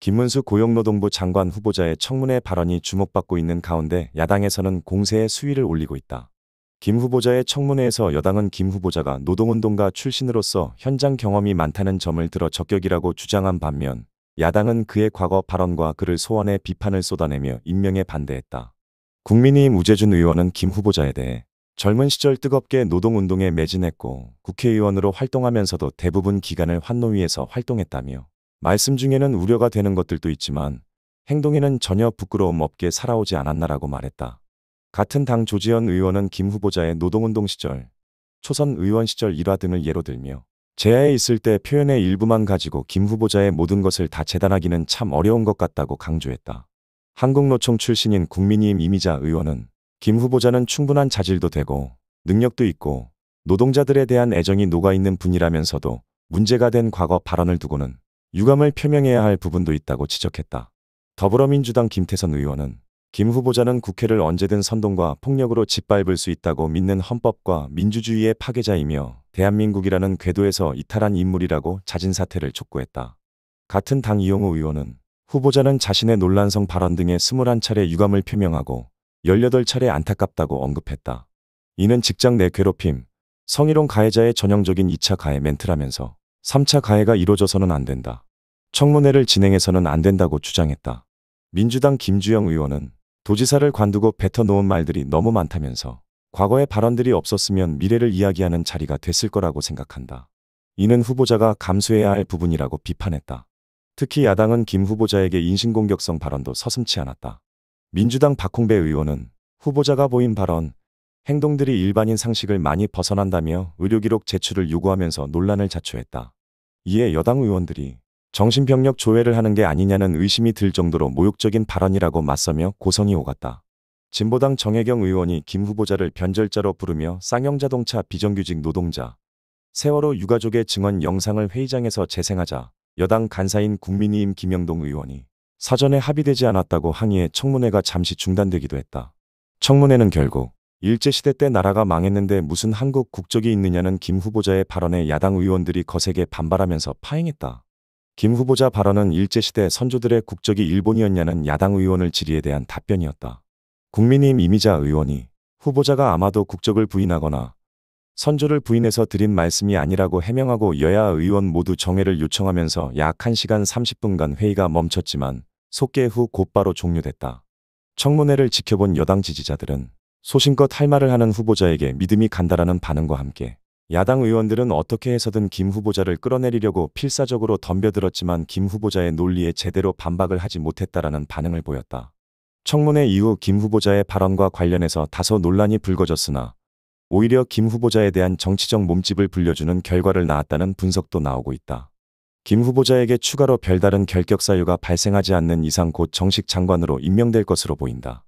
김문수 고용노동부 장관 후보자의 청문회 발언이 주목받고 있는 가운데 야당에서는 공세의 수위를 올리고 있다. 김 후보자의 청문회에서 여당은 김 후보자가 노동운동가 출신으로서 현장 경험이 많다는 점을 들어 적격이라고 주장한 반면 야당은 그의 과거 발언과 그를 소환해 비판을 쏟아내며 임명에 반대했다. 국민의힘 우재준 의원은 김 후보자에 대해 젊은 시절 뜨겁게 노동운동에 매진했고 국회의원으로 활동하면서도 대부분 기간을 환노위에서 활동했다며 말씀 중에는 우려가 되는 것들도 있지만 행동에는 전혀 부끄러움 없게 살아오지 않았나라고 말했다. 같은 당 조지현 의원은 김 후보자의 노동운동 시절, 초선 의원 시절 일화 등을 예로 들며 제야에 있을 때 표현의 일부만 가지고 김 후보자의 모든 것을 다 재단하기는 참 어려운 것 같다고 강조했다. 한국노총 출신인 국민이임 이미자 의원은 김 후보자는 충분한 자질도 되고 능력도 있고 노동자들에 대한 애정이 녹아있는 분이라면서도 문제가 된 과거 발언을 두고는 유감을 표명해야 할 부분도 있다고 지적했다. 더불어민주당 김태선 의원은 김 후보자는 국회를 언제든 선동과 폭력으로 짓밟을 수 있다고 믿는 헌법과 민주주의의 파괴자이며 대한민국이라는 궤도에서 이탈한 인물이라고 자진사퇴를 촉구했다. 같은 당 이용호 의원은 후보자는 자신의 논란성 발언 등의 21차례 유감을 표명하고 18차례 안타깝다고 언급했다. 이는 직장 내 괴롭힘, 성희롱 가해자의 전형적인 2차 가해 멘트라면서 3차 가해가 이루어져서는 안 된다. 청문회를 진행해서는 안 된다고 주장했다. 민주당 김주영 의원은 도지사를 관두고 뱉어놓은 말들이 너무 많다면서 과거의 발언들이 없었으면 미래를 이야기하는 자리가 됐을 거라고 생각한다. 이는 후보자가 감수해야 할 부분이라고 비판했다. 특히 야당은 김 후보자에게 인신공격성 발언도 서슴치 않았다. 민주당 박홍배 의원은 후보자가 보인 발언, 행동들이 일반인 상식을 많이 벗어난다며 의료기록 제출을 요구하면서 논란을 자초했다. 이에 여당 의원들이 정신병력 조회를 하는 게 아니냐는 의심이 들 정도로 모욕적인 발언이라고 맞서며 고성이 오갔다. 진보당 정혜경 의원이 김 후보자를 변절자로 부르며 쌍용자동차 비정규직 노동자, 세월호 유가족의 증언 영상을 회의장에서 재생하자 여당 간사인 국민의힘 김영동 의원이 사전에 합의되지 않았다고 항의해 청문회가 잠시 중단되기도 했다. 청문회는 결국 일제시대 때 나라가 망했는데 무슨 한국 국적이 있느냐는 김 후보자의 발언에 야당 의원들이 거세게 반발하면서 파행했다. 김 후보자 발언은 일제시대 선조들의 국적이 일본이었냐는 야당 의원을 질의에 대한 답변이었다. 국민의힘 이미자 의원이 후보자가 아마도 국적을 부인하거나 선조를 부인해서 드린 말씀이 아니라고 해명하고 여야 의원 모두 정회를 요청하면서 약 1시간 30분간 회의가 멈췄지만 속개 후 곧바로 종료됐다. 청문회를 지켜본 여당 지지자들은 소신껏 할 말을 하는 후보자에게 믿음이 간다라는 반응과 함께 야당 의원들은 어떻게 해서든 김 후보자를 끌어내리려고 필사적으로 덤벼들었지만 김 후보자의 논리에 제대로 반박을 하지 못했다라는 반응을 보였다. 청문회 이후 김 후보자의 발언과 관련해서 다소 논란이 불거졌으나 오히려 김 후보자에 대한 정치적 몸집을 불려주는 결과를 낳았다는 분석도 나오고 있다. 김 후보자에게 추가로 별다른 결격 사유가 발생하지 않는 이상 곧 정식 장관으로 임명될 것으로 보인다.